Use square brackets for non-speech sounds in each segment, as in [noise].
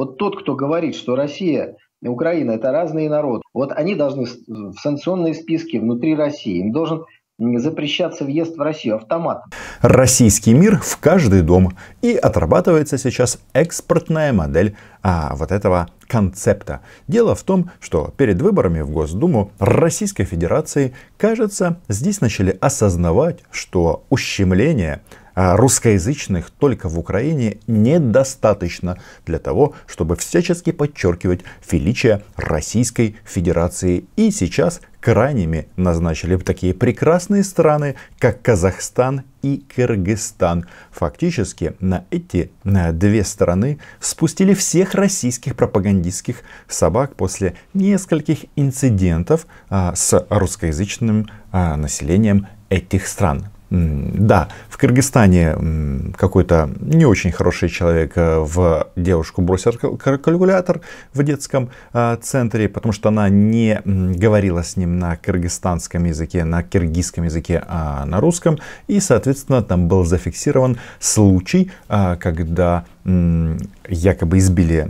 Вот тот, кто говорит, что Россия и Украина – это разные народы, вот они должны в санкционные списки внутри России, им должен запрещаться въезд в Россию автоматом. Российский мир в каждый дом. И отрабатывается сейчас экспортная модель а, вот этого концепта. Дело в том, что перед выборами в Госдуму Российской Федерации, кажется, здесь начали осознавать, что ущемление а, русскоязычных только в Украине недостаточно для того, чтобы всячески подчеркивать величие Российской Федерации. И сейчас крайними назначили такие прекрасные страны, как Казахстан и Кыргызстан. Фактически на эти на две страны спустили всех российских пропагандистских собак после нескольких инцидентов а, с русскоязычным а, населением этих стран. Да, в Кыргызстане какой-то не очень хороший человек э, в девушку бросил калькулятор в детском э, центре, потому что она не говорила с ним на кыргызстанском языке, на киргизском языке, а на русском. И, соответственно, там был зафиксирован случай, а, когда якобы избили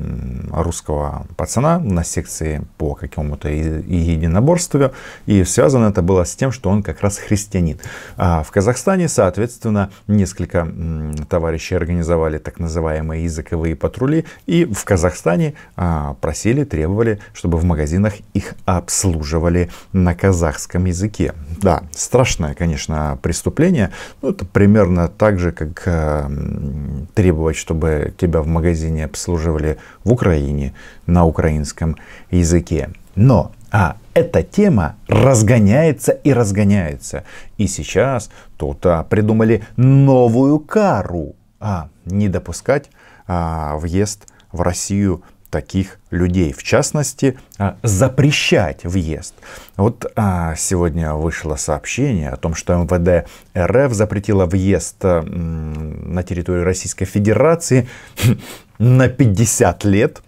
русского пацана на секции по какому-то единоборству. И связано это было с тем, что он как раз христианин. А в Казахстане, соответственно, несколько товарищей организовали так называемые языковые патрули. И в Казахстане а, просили, требовали, чтобы в магазинах их обслуживали на казахском языке. Да, страшное, конечно, преступление. Ну, это примерно так же, как э, требовать, чтобы тебя в магазине обслуживали в Украине на украинском языке. Но а эта тема разгоняется и разгоняется. И сейчас тут а, придумали новую кару. А, не допускать а, въезд в Россию таких людей, в частности, а, запрещать въезд. Вот а, сегодня вышло сообщение о том, что МВД РФ запретило въезд а, м, на территорию Российской Федерации [laughs] на 50 лет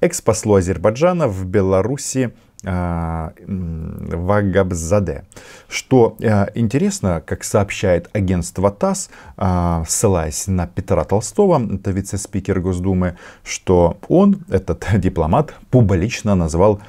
экс-послу Азербайджана в Беларуси а, Вагабзаде. Что э, интересно, как сообщает агентство ТАСС, а, ссылаясь на Петра Толстого, это вице-спикер Госдумы, что он, этот [laughs] дипломат, публично назвал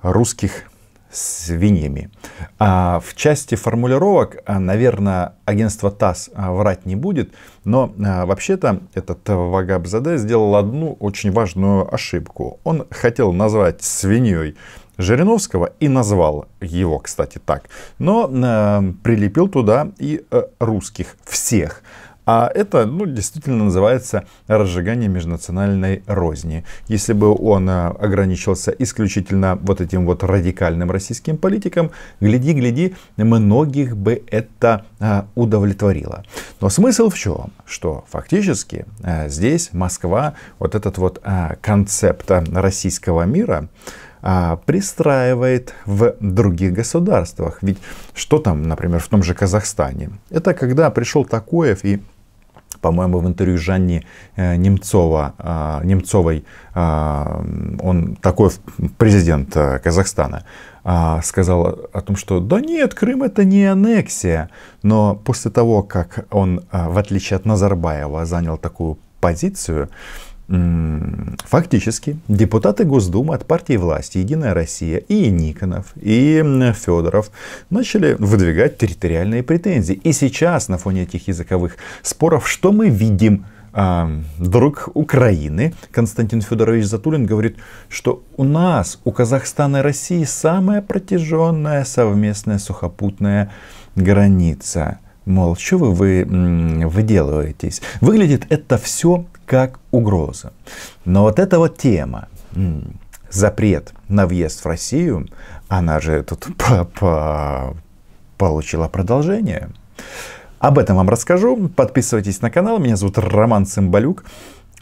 русских свиньями. А в части формулировок, а, наверное, агентство ТАСС врать не будет, но вообще-то этот Вагабзаде сделал одну очень важную ошибку. Он хотел назвать свиньей Жириновского и назвал его, кстати, так, но э, прилепил туда и э, русских всех. А это, ну, действительно называется разжигание межнациональной розни. Если бы он э, ограничился исключительно вот этим вот радикальным российским политикам, гляди-гляди, многих бы это э, удовлетворило. Но смысл в чем? Что фактически э, здесь Москва, вот этот вот концепт российского мира, а, пристраивает в других государствах. Ведь что там, например, в том же Казахстане? Это когда пришел Такоев и по-моему, в интервью Жанни э, Немцова, а, Немцовой, а, он такой президент э, Казахстана, а, сказал о том, что да нет, Крым это не аннексия. Но после того, как он, в отличие от Назарбаева, занял такую позицию, Фактически депутаты Госдумы от партии власти «Единая Россия» и Никонов, и Федоров начали выдвигать территориальные претензии. И сейчас на фоне этих языковых споров что мы видим? А, друг Украины Константин Федорович Затулин говорит, что у нас, у Казахстана и России самая протяженная совместная сухопутная граница. Мол, что вы, вы выделываетесь? Выглядит это все как угроза. Но вот эта вот тема, запрет на въезд в Россию, она же тут [laughs] по -по получила продолжение. Об этом вам расскажу. Подписывайтесь на канал. Меня зовут Роман Цымбалюк.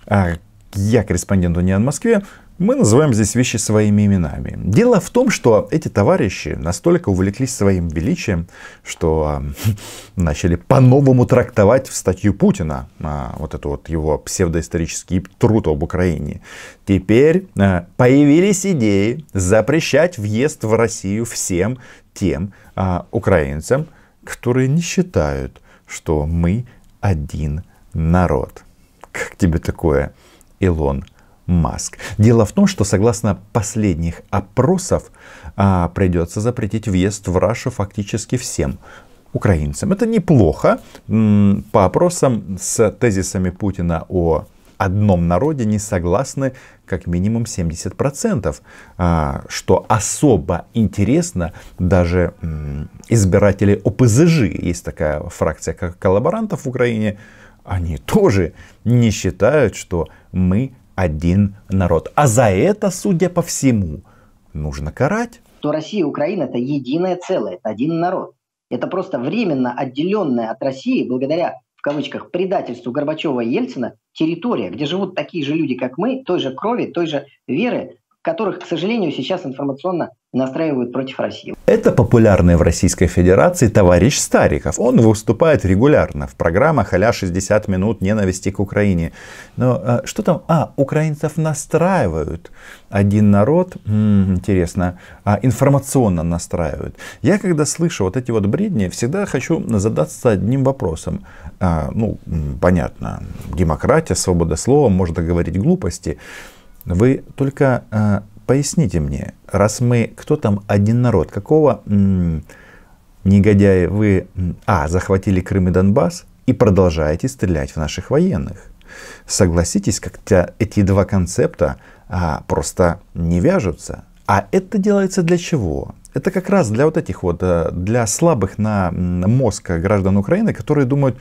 А я корреспондент «Униан в Москве», мы называем здесь вещи своими именами. Дело в том, что эти товарищи настолько увлеклись своим величием, что а, [laughs] начали по-новому трактовать в статью Путина э, вот эту вот его псевдоисторический труд об Украине. Теперь э, появились идеи запрещать въезд в Россию всем тем э, украинцам, которые не считают, что мы один народ. Как тебе такое? Илон Маск. Дело в том, что согласно последних опросов а, придется запретить въезд в Рашу фактически всем украинцам. Это неплохо. По опросам с тезисами Путина о одном народе не согласны как минимум 70%, а, что особо интересно даже избиратели ОПЗЖ, есть такая фракция как коллаборантов в Украине, они тоже не считают, что мы один народ. А за это, судя по всему, нужно карать. То Россия и Украина это единое целое, это один народ. Это просто временно отделенная от России благодаря в кавычках, предательству Горбачева и Ельцина территория, где живут такие же люди, как мы, той же крови, той же веры, которых, к сожалению, сейчас информационно настраивают против России. Это популярный в Российской Федерации товарищ Стариков. Он выступает регулярно в программах а 60 минут ненависти к Украине. Но а, что там? А, украинцев настраивают. Один народ, м-м, интересно, а, информационно настраивают. Я когда слышу вот эти вот бредни, всегда хочу задаться одним вопросом. А, ну, понятно, демократия, свобода слова, можно говорить глупости. Вы только э, поясните мне, раз мы, кто там один народ, какого м, негодяя вы, м, а, захватили Крым и Донбасс и продолжаете стрелять в наших военных? Согласитесь, как-то эти два концепта а, просто не вяжутся. А это делается для чего? Это как раз для вот этих вот, э, для слабых на мозг граждан Украины, которые думают,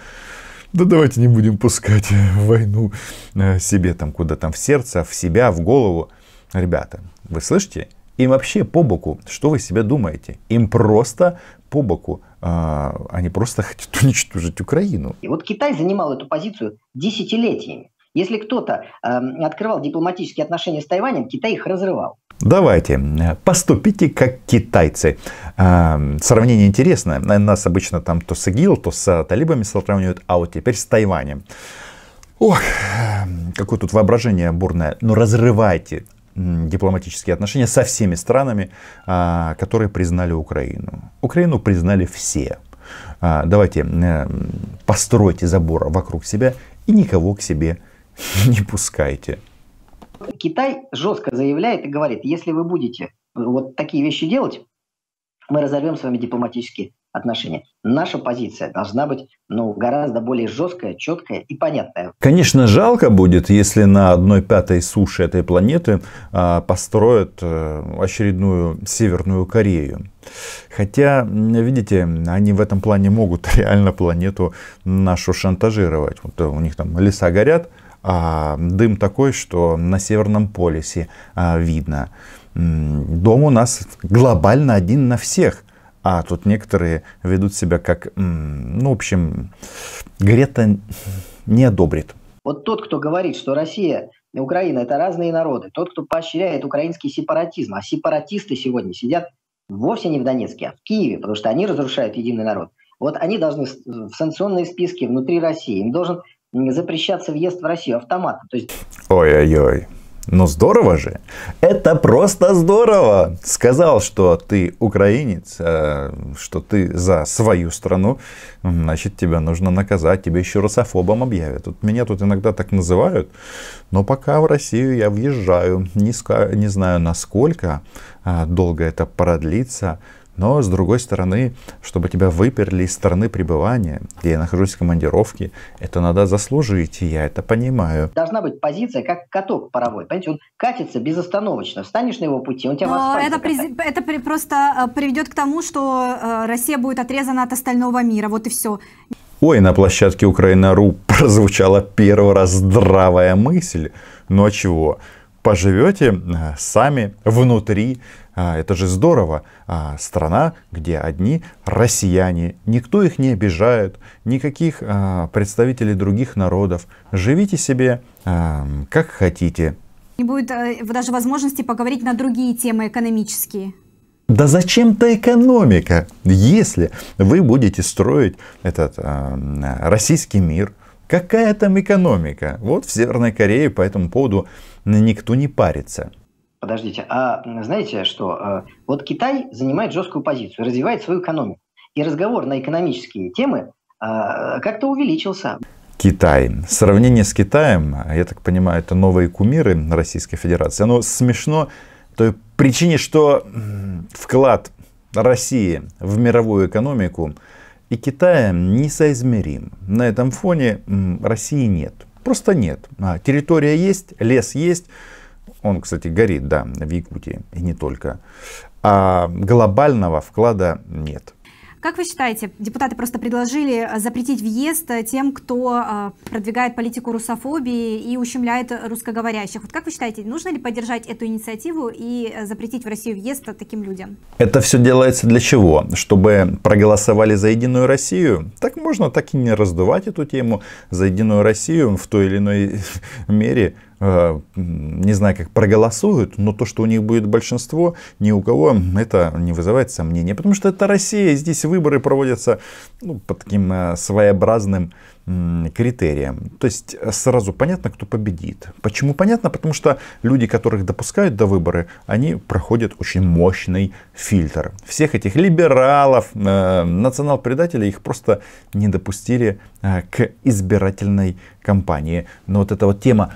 да давайте не будем пускать э, войну э, себе там куда там в сердце, в себя, в голову. Ребята, вы слышите? Им вообще по боку, что вы себе думаете? Им просто по боку. А, они просто хотят [laughs] уничтожить Украину. И вот Китай занимал эту позицию десятилетиями. Если кто-то э, открывал дипломатические отношения с Тайванем, Китай их разрывал. Давайте, э, поступите как китайцы. Э, сравнение интересное. Нас обычно там то с ИГИЛ, то с э, талибами сравнивают, а вот теперь с Тайванем. Ох, какое тут воображение бурное. Но ну, разрывайте дипломатические отношения со всеми странами, которые признали Украину. Украину признали все. Давайте постройте забор вокруг себя и никого к себе [laughs] не пускайте. Китай жестко заявляет и говорит, если вы будете вот такие вещи делать, мы разорвем с вами дипломатические отношения. Наша позиция должна быть ну, гораздо более жесткая, четкая и понятная. Конечно, жалко будет, если на одной пятой суше этой планеты а, построят а, очередную Северную Корею. Хотя, видите, они в этом плане могут [laughs] реально планету нашу шантажировать. Вот э, у них там леса горят, а, дым такой, что на Северном полюсе а, видно. Дом у нас глобально один на всех. А тут некоторые ведут себя как, ну, в общем, Грета не одобрит. Вот тот, кто говорит, что Россия и Украина – это разные народы, тот, кто поощряет украинский сепаратизм, а сепаратисты сегодня сидят вовсе не в Донецке, а в Киеве, потому что они разрушают единый народ. Вот они должны в санкционные списки внутри России, им должен запрещаться въезд в Россию автоматом. То есть... Ой-ой-ой. Ну здорово же. Это просто здорово. Сказал, что ты украинец, а, что ты за свою страну, значит тебя нужно наказать, тебя еще русофобом объявят. Вот меня тут иногда так называют, но пока в Россию я въезжаю. Не, не знаю, насколько а, долго это продлится. Но, с другой стороны, чтобы тебя выперли из страны пребывания, где я нахожусь в командировке, это надо заслужить, и я это понимаю. Должна быть позиция, как каток паровой. Понимаете, он катится безостановочно. Встанешь на его пути, он тебя Но это, при... это при... просто э, приведет к тому, что э, Россия будет отрезана от остального мира. Вот и все. Ой, на площадке Украина.ру [laughs] прозвучала первый раз здравая мысль. Но ну а чего? Поживете э, сами внутри а, это же здорово. А, страна, где одни россияне. Никто их не обижает, никаких а, представителей других народов. Живите себе как хотите. Не будет э, даже возможности поговорить на другие темы экономические. Да зачем-то экономика, если вы будете строить этот э, российский мир. Какая там экономика? Вот в Северной Корее по этому поводу никто не парится. Подождите, а знаете что? Э, вот Китай занимает жесткую позицию, развивает свою экономику. И разговор на экономические темы а, как-то увеличился. Китай. Сравнение с Китаем, я так понимаю, это новые кумиры Российской Федерации. Оно смешно той причине, что вклад России в мировую экономику и Китая несоизмерим. На этом фоне России нет. Просто нет. А, территория есть, лес есть, он, кстати, горит, да, в Якутии, и не только, а глобального вклада нет. Как вы считаете, депутаты просто предложили запретить въезд тем, кто а, продвигает политику русофобии и ущемляет русскоговорящих? Вот как вы считаете, нужно ли поддержать эту инициативу и э, запретить в Россию въезд таким людям? Это все делается для чего? Чтобы проголосовали за Единую Россию? Так можно так и не раздувать эту тему за Единую Россию в той или иной [laughs] мере Э, не знаю, как проголосуют, но то, что у них будет большинство, ни у кого это не вызывает сомнения. Потому что это Россия, здесь выборы проводятся ну, по таким э, своеобразным критериям. То есть э, сразу понятно, кто победит. Почему понятно? Потому что люди, которых допускают до выборы, они проходят очень мощный фильтр. Всех этих либералов, э, национал-предателей их просто не допустили э, к избирательной кампании. Но вот эта вот тема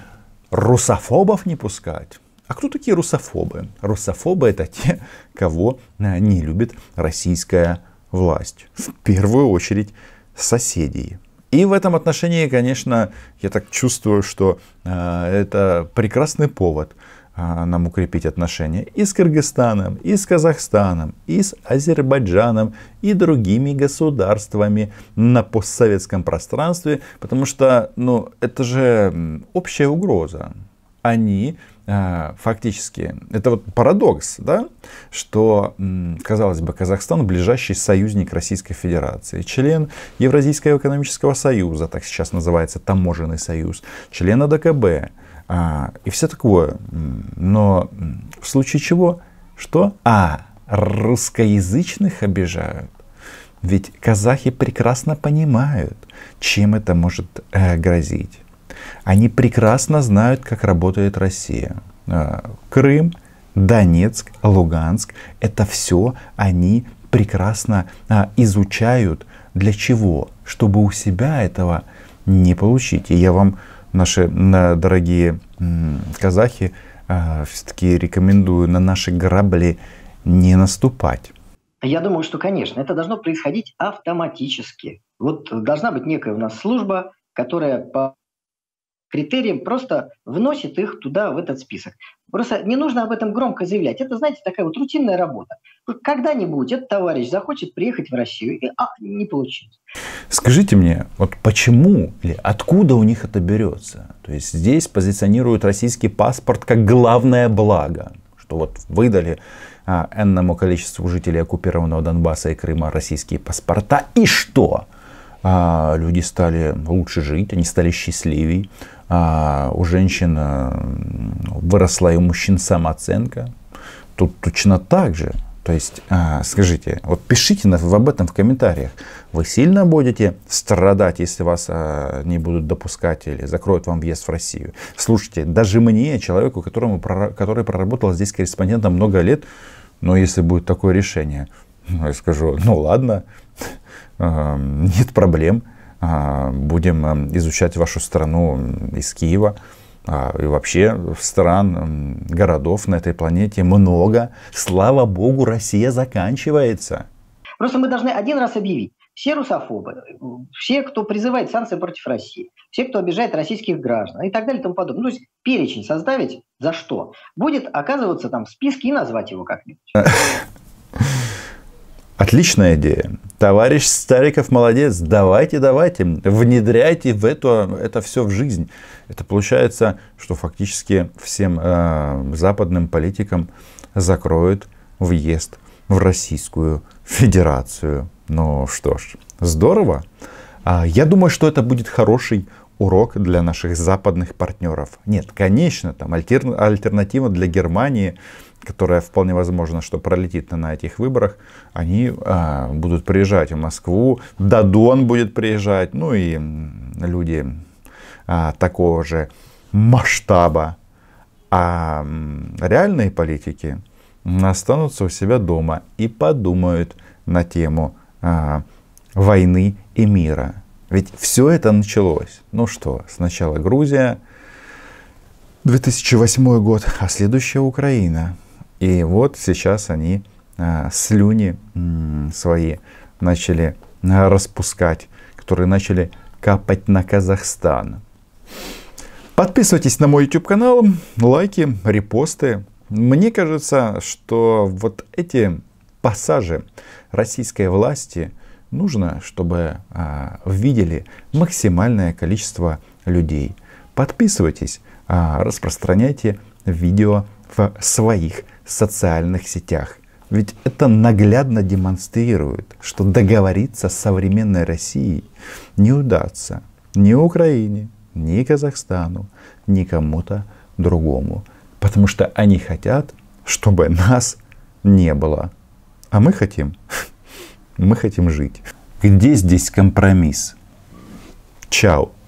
русофобов не пускать. А кто такие русофобы? Русофобы это те, кого э, не любит российская власть. В первую очередь соседей. И в этом отношении, конечно, я так чувствую, что э, это прекрасный повод а, нам укрепить отношения и с Кыргызстаном, и с Казахстаном, и с Азербайджаном, и другими государствами на постсоветском пространстве, потому что ну, это же общая угроза. Они а, фактически, это вот парадокс, да, что, казалось бы, Казахстан ближайший союзник Российской Федерации, член Евразийского экономического союза, так сейчас называется таможенный союз, член АДКБ, а, и все такое. Но в случае чего, что? А, русскоязычных обижают. Ведь казахи прекрасно понимают, чем это может э, грозить. Они прекрасно знают, как работает Россия. Э, Крым, Донецк, Луганск — это все они прекрасно э, изучают. Для чего? Чтобы у себя этого не получить. И я вам наши дорогие казахи, а, все-таки рекомендую на наши грабли не наступать. Я думаю, что, конечно, это должно происходить автоматически. Вот должна быть некая у нас служба, которая по критериям просто вносит их туда, в этот список. Просто не нужно об этом громко заявлять. Это, знаете, такая вот рутинная работа. Когда-нибудь этот товарищ захочет приехать в Россию, и а, не получилось. Скажите мне, вот почему или откуда у них это берется? То есть здесь позиционируют российский паспорт как главное благо, что вот выдали а, энному количеству жителей оккупированного Донбасса и Крыма российские паспорта, и что? А, люди стали лучше жить, они стали счастливее, а, у женщин э, выросла и у мужчин самооценка. Тут точно так же. То есть, а, скажите, вот пишите об этом в комментариях. Вы сильно будете страдать, если вас не будут допускать или закроют вам въезд в Россию? Слушайте, даже мне, человеку, которому, который проработал здесь корреспондентом много лет, но если будет такое решение, ну, я скажу, ну ладно, нет проблем, а, будем изучать вашу страну из Киева, а, и вообще стран, городов на этой планете много. Слава богу, Россия заканчивается. Просто мы должны один раз объявить. Все русофобы, все, кто призывает санкции против России, все, кто обижает российских граждан и так далее и тому подобное. Ну, то есть перечень составить за что? Будет оказываться там в списке и назвать его как-нибудь. [laughs] Отличная идея. Товарищ Стариков молодец, давайте, давайте, внедряйте в это, это все в жизнь. Это получается, что фактически всем э, западным политикам закроют въезд в Российскую Федерацию. Ну что ж, здорово. А я думаю, что это будет хороший урок для наших западных партнеров. Нет, конечно, там альтерна- альтернатива для Германии, которая вполне возможно, что пролетит на этих выборах, они а, будут приезжать в Москву, Дадон будет приезжать, ну и люди а, такого же масштаба. А реальные политики останутся у себя дома и подумают на тему а, войны и мира ведь все это началось. Ну что, сначала Грузия, 2008 год, а следующая Украина. И вот сейчас они а, слюни м, свои начали а, распускать, которые начали капать на Казахстан. Подписывайтесь на мой YouTube канал, лайки, репосты. Мне кажется, что вот эти пассажи российской власти – нужно, чтобы а, видели максимальное количество людей. Подписывайтесь, а, распространяйте видео в своих социальных сетях. Ведь это наглядно демонстрирует, что договориться с современной Россией не удастся ни Украине, ни Казахстану, ни кому-то другому. Потому что они хотят, чтобы нас не было. А мы хотим, [laughs] Мы хотим жить. Где здесь компромисс? Чао.